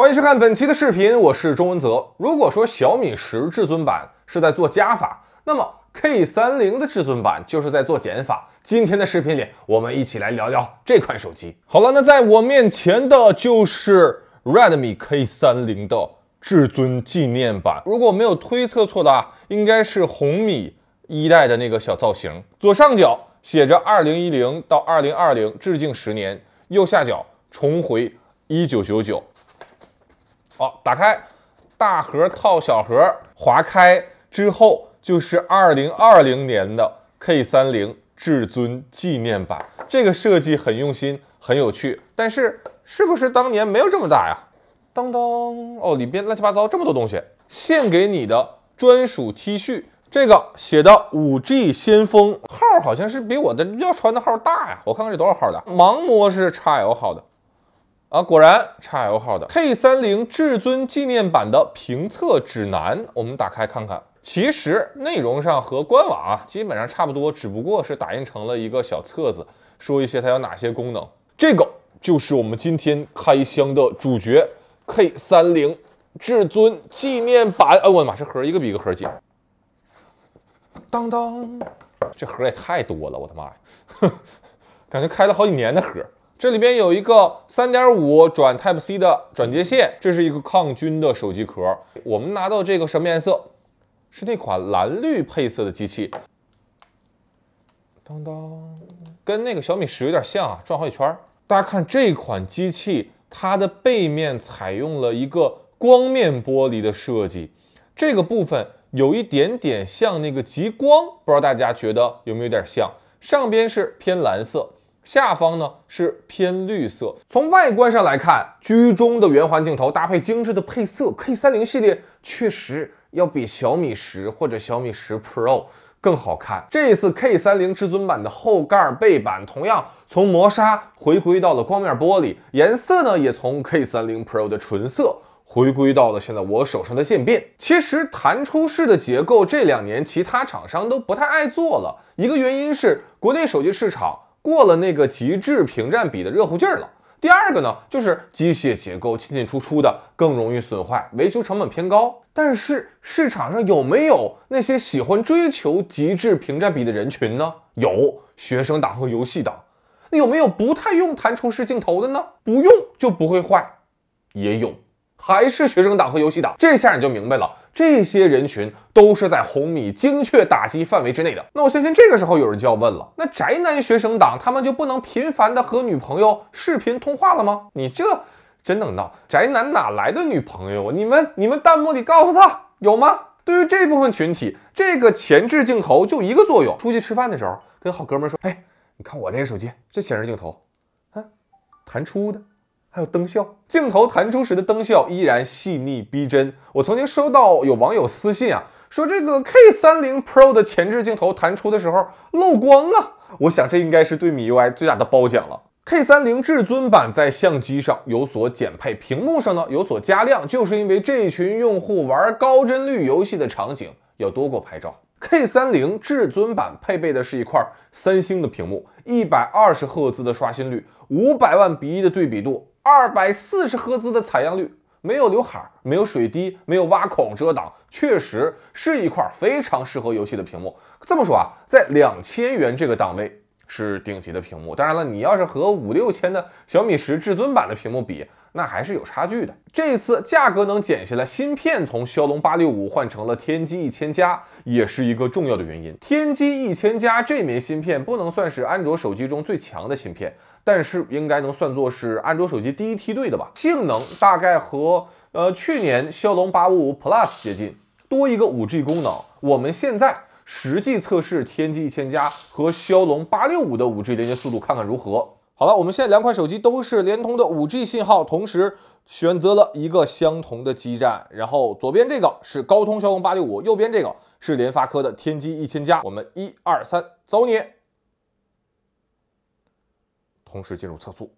欢迎收看本期的视频，我是钟文泽。如果说小米十至尊版是在做加法，那么 K 三零的至尊版就是在做减法。今天的视频里，我们一起来聊聊这款手机。好了，那在我面前的就是 Redmi K 三零的至尊纪念版。如果没有推测错的啊，应该是红米一代的那个小造型。左上角写着2010到2020致敬十年，右下角重回1999。好，打开大盒套小盒，划开之后就是二零二零年的 K 三零至尊纪念版。这个设计很用心，很有趣。但是是不是当年没有这么大呀？当当哦，里边乱七八糟这么多东西。献给你的专属 T 恤，这个写的五 G 先锋号好像是比我的要穿的号大呀。我看看这多少号的，盲模是叉 L 号的。啊，果然 x L 号的 K 三零至尊纪念版的评测指南，我们打开看看。其实内容上和官网啊基本上差不多，只不过是打印成了一个小册子，说一些它有哪些功能。这个就是我们今天开箱的主角 K 三零至尊纪念版。哎，我的妈，这盒一个比一个盒紧。当当，这盒也太多了，我的妈，呀，感觉开了好几年的盒。这里边有一个三点五转 Type C 的转接线，这是一个抗菌的手机壳。我们拿到这个什么颜色？是那款蓝绿配色的机器。当当，跟那个小米十有点像啊，转好几圈。大家看这款机器，它的背面采用了一个光面玻璃的设计，这个部分有一点点像那个极光，不知道大家觉得有没有点像？上边是偏蓝色。下方呢是偏绿色。从外观上来看，居中的圆环镜头搭配精致的配色，K 三零系列确实要比小米十或者小米十 Pro 更好看。这一次 K 三零至尊版的后盖背板，同样从磨砂回归到了光面玻璃，颜色呢也从 K 三零 Pro 的纯色回归到了现在我手上的渐变。其实弹出式的结构，这两年其他厂商都不太爱做了，一个原因是国内手机市场。过了那个极致屏占比的热乎劲儿了。第二个呢，就是机械结构进进出出的更容易损坏，维修成本偏高。但是市场上有没有那些喜欢追求极致屏占比的人群呢？有，学生党和游戏党。有没有不太用弹出式镜头的呢？不用就不会坏，也有，还是学生党和游戏党。这下你就明白了。这些人群都是在红米精确打击范围之内的。那我相信这个时候有人就要问了：那宅男学生党他们就不能频繁的和女朋友视频通话了吗？你这真能闹！宅男哪来的女朋友？你们你们弹幕，里告诉他有吗？对于这部分群体，这个前置镜头就一个作用：出去吃饭的时候跟好哥们说，哎，你看我这个手机，这前置镜头，啊，弹出的。还有灯效，镜头弹出时的灯效依然细腻逼真。我曾经收到有网友私信啊，说这个 K30 Pro 的前置镜头弹出的时候漏光啊。我想这应该是对米 UI 最大的褒奖了。K30 至尊版在相机上有所减配，屏幕上呢有所加亮，就是因为这群用户玩高帧率游戏的场景要多过拍照。K30 至尊版配备的是一块三星的屏幕，一百二十赫兹的刷新率，五百万比一的对比度。二百四十赫兹的采样率，没有刘海，没有水滴，没有挖孔遮挡，确实是一块非常适合游戏的屏幕。这么说啊，在两千元这个档位是顶级的屏幕。当然了，你要是和五六千的小米十至尊版的屏幕比。那还是有差距的。这次价格能减下来，芯片从骁龙八六五换成了天玑一千加，也是一个重要的原因。天玑一千加这枚芯片不能算是安卓手机中最强的芯片，但是应该能算作是安卓手机第一梯队的吧？性能大概和呃去年骁龙八五五 Plus 接近，多一个五 G 功能。我们现在实际测试天玑一千加和骁龙八六五的五 G 连接速度，看看如何。好了，我们现在两款手机都是联通的五 G 信号，同时选择了一个相同的基站。然后左边这个是高通骁龙八六五，右边这个是联发科的天玑一千加。我们一二三，走你！同时进入测速。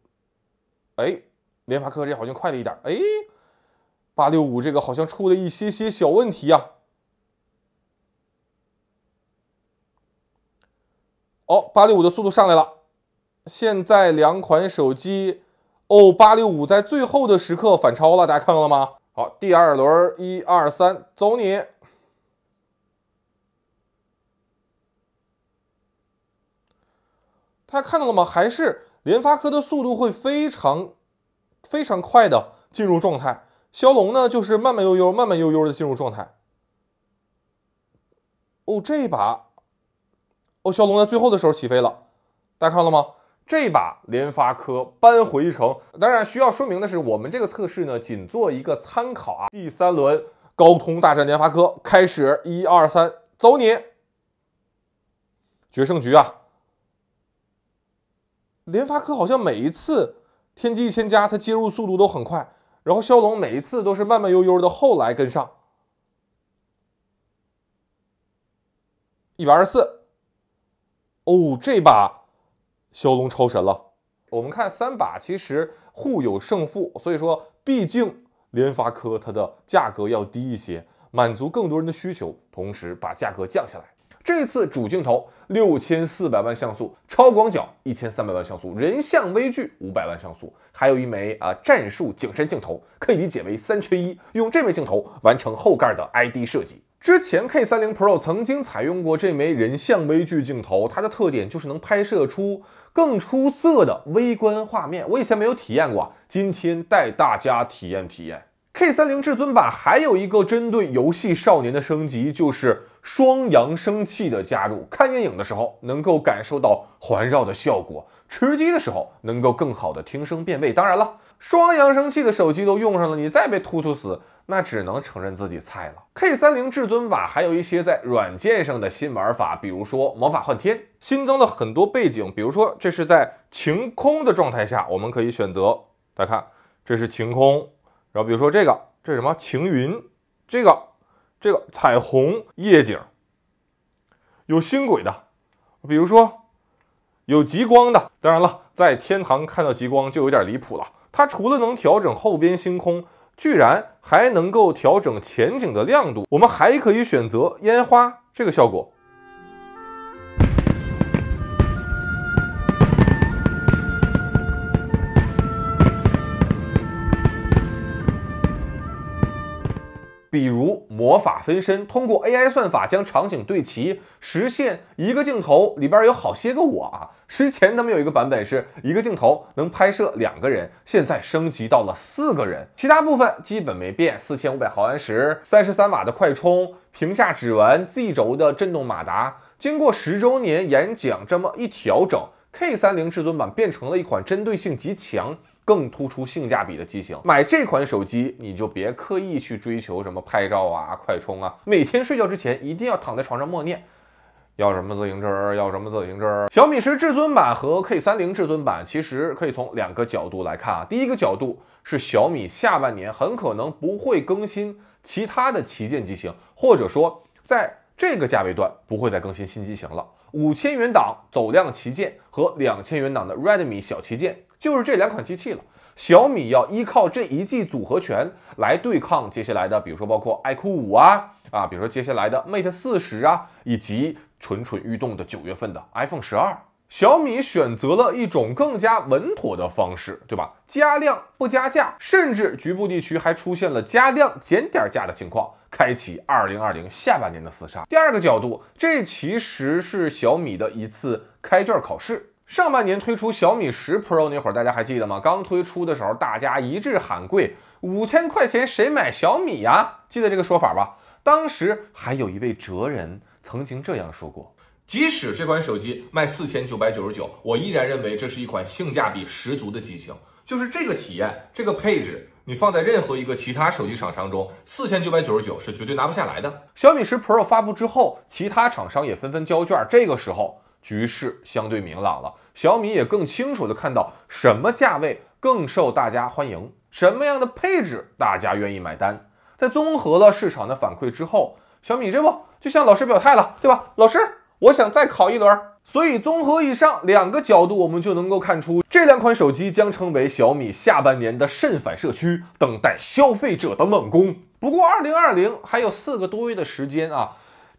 哎，联发科这好像快了一点。哎，八六五这个好像出了一些些小问题啊。哦，八六五的速度上来了。现在两款手机，哦八六五在最后的时刻反超了，大家看到了吗？好，第二轮一二三，走你！大家看到了吗？还是联发科的速度会非常非常快的进入状态，骁龙呢就是慢慢悠悠、慢慢悠悠的进入状态。哦，这一把，哦，骁龙在最后的时候起飞了，大家看到了吗？这把联发科扳回一城，当然需要说明的是，我们这个测试呢，仅做一个参考啊。第三轮高通大战联发科开始，一二三，走你！决胜局啊，联发科好像每一次天玑一千加它接入速度都很快，然后骁龙每一次都是慢慢悠悠的，后来跟上一百二十四，哦，这把。骁龙超神了，我们看三把其实互有胜负，所以说毕竟联发科它的价格要低一些，满足更多人的需求，同时把价格降下来。这次主镜头六千四百万像素，超广角一千三百万像素，人像微距五百万像素，还有一枚啊战术景深镜头，可以理解为三缺一，用这枚镜头完成后盖的 ID 设计。之前 K 三零 Pro 曾经采用过这枚人像微距镜头，它的特点就是能拍摄出更出色的微观画面。我以前没有体验过，今天带大家体验体验。K 三零至尊版还有一个针对游戏少年的升级，就是双扬声器的加入，看电影的时候能够感受到环绕的效果，吃鸡的时候能够更好的听声辨位。当然了。双扬声器的手机都用上了，你再被突突死，那只能承认自己菜了。K 三零至尊版还有一些在软件上的新玩法，比如说魔法幻天新增了很多背景，比如说这是在晴空的状态下，我们可以选择，大家看，这是晴空，然后比如说这个这是什么晴云，这个这个彩虹夜景有星轨的，比如说有极光的，当然了，在天堂看到极光就有点离谱了。它除了能调整后边星空，居然还能够调整前景的亮度。我们还可以选择烟花这个效果。比如魔法分身，通过 AI 算法将场景对齐，实现一个镜头里边有好些个我啊。之前他们有一个版本是一个镜头能拍摄两个人，现在升级到了四个人，其他部分基本没变。四千五百毫安时、三十三瓦的快充、屏下指纹、Z 轴的震动马达，经过十周年演讲这么一调整。K 三零至尊版变成了一款针对性极强、更突出性价比的机型。买这款手机，你就别刻意去追求什么拍照啊、快充啊。每天睡觉之前，一定要躺在床上默念：要什么自行车？要什么自行车？小米十至尊版和 K 三零至尊版其实可以从两个角度来看啊。第一个角度是小米下半年很可能不会更新其他的旗舰机型，或者说在这个价位段不会再更新新机型了。五千元档走量旗舰和两千元档的 Redmi 小旗舰，就是这两款机器了。小米要依靠这一季组合拳来对抗接下来的，比如说包括 iQOO 五啊啊，比如说接下来的 Mate 四十啊，以及蠢蠢欲动的九月份的 iPhone 十二。小米选择了一种更加稳妥的方式，对吧？加量不加价，甚至局部地区还出现了加量减点儿价的情况。开启二零二零下半年的厮杀。第二个角度，这其实是小米的一次开卷考试。上半年推出小米十 Pro 那会儿，大家还记得吗？刚推出的时候，大家一致喊贵，五千块钱谁买小米呀？记得这个说法吧？当时还有一位哲人曾经这样说过：即使这款手机卖四千九百九十九，我依然认为这是一款性价比十足的机型。就是这个体验，这个配置。你放在任何一个其他手机厂商中，四千九百九十九是绝对拿不下来的。小米十 Pro 发布之后，其他厂商也纷纷交卷，这个时候局势相对明朗了，小米也更清楚的看到什么价位更受大家欢迎，什么样的配置大家愿意买单。在综合了市场的反馈之后，小米这不就向老师表态了，对吧？老师，我想再考一轮。所以，综合以上两个角度，我们就能够看出这两款手机将成为小米下半年的肾反射区，等待消费者的猛攻。不过，二零二零还有四个多月的时间啊。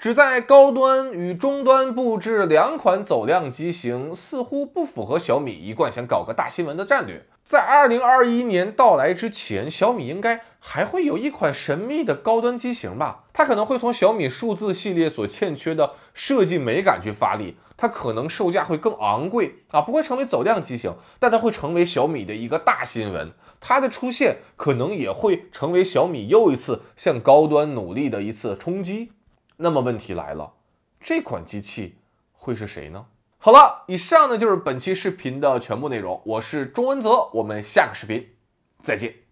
只在高端与中端布置两款走量机型，似乎不符合小米一贯想搞个大新闻的战略。在二零二一年到来之前，小米应该还会有一款神秘的高端机型吧？它可能会从小米数字系列所欠缺的设计美感去发力，它可能售价会更昂贵啊，不会成为走量机型，但它会成为小米的一个大新闻。它的出现可能也会成为小米又一次向高端努力的一次冲击。那么问题来了，这款机器会是谁呢？好了，以上呢就是本期视频的全部内容。我是钟文泽，我们下个视频再见。